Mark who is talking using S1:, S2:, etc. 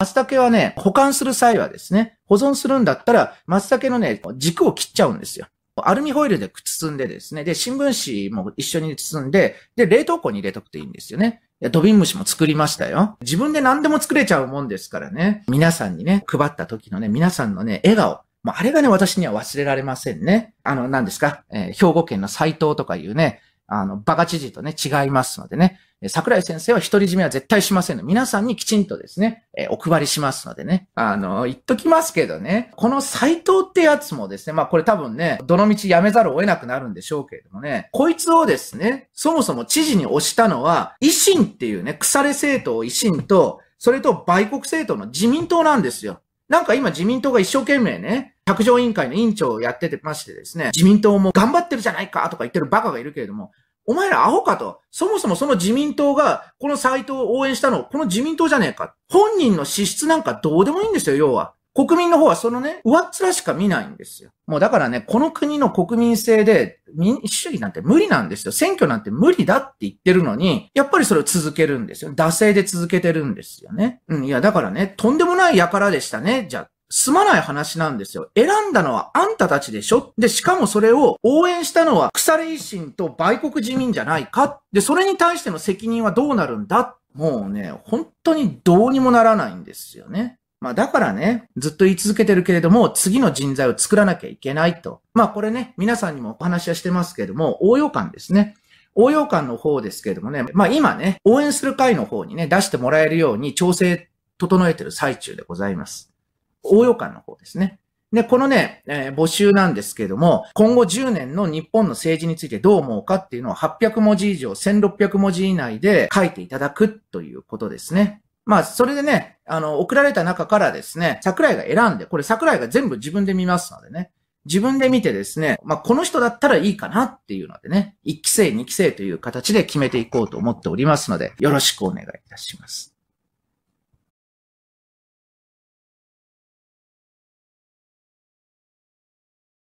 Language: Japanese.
S1: 松茸はね、保管する際はですね、保存するんだったら、松茸のね、軸を切っちゃうんですよ。アルミホイルで包んでですね、で、新聞紙も一緒に包んで、で、冷凍庫に入れとくといいんですよね。いや、土瓶蒸しも作りましたよ。自分で何でも作れちゃうもんですからね。皆さんにね、配った時のね、皆さんのね、笑顔。もうあれがね、私には忘れられませんね。あの、何ですか、えー、兵庫県の斎藤とかいうね、あの、バカ知事とね、違いますのでね、桜井先生は独り占めは絶対しませんの。皆さんにきちんとですね、えー、お配りしますのでね。あの、言っときますけどね、この斎藤ってやつもですね、まあこれ多分ね、どの道辞めざるを得なくなるんでしょうけれどもね、こいつをですね、そもそも知事に推したのは、維新っていうね、腐れ政党維新と、それと売国政党の自民党なんですよ。なんか今自民党が一生懸命ね、百条委員会の委員長をやっててましてですね、自民党も頑張ってるじゃないかとか言ってるバカがいるけれども、お前らアホかと。そもそもその自民党がこのサイトを応援したの、この自民党じゃねえか。本人の資質なんかどうでもいいんですよ、要は。国民の方はそのね、上っ面しか見ないんですよ。もうだからね、この国の国民性で民主主義なんて無理なんですよ。選挙なんて無理だって言ってるのに、やっぱりそれを続けるんですよ。惰性で続けてるんですよね。うん、いやだからね、とんでもない輩でしたね、じゃあ。すまない話なんですよ。選んだのはあんたたちでしょで、しかもそれを応援したのは腐れ維新と売国自民じゃないかで、それに対しての責任はどうなるんだもうね、本当にどうにもならないんですよね。まあだからね、ずっと言い続けてるけれども、次の人材を作らなきゃいけないと。まあこれね、皆さんにもお話はしてますけれども、応用感ですね。応用感の方ですけれどもね、まあ今ね、応援する会の方にね、出してもらえるように調整整えてる最中でございます。応用感の方ですね。で、このね、えー、募集なんですけれども、今後10年の日本の政治についてどう思うかっていうのを800文字以上、1600文字以内で書いていただくということですね。まあ、それでね、あの、送られた中からですね、桜井が選んで、これ桜井が全部自分で見ますのでね、自分で見てですね、まあ、この人だったらいいかなっていうのでね、1期生、2期生という形で決めていこうと思っておりますので、よろしくお願いいたします。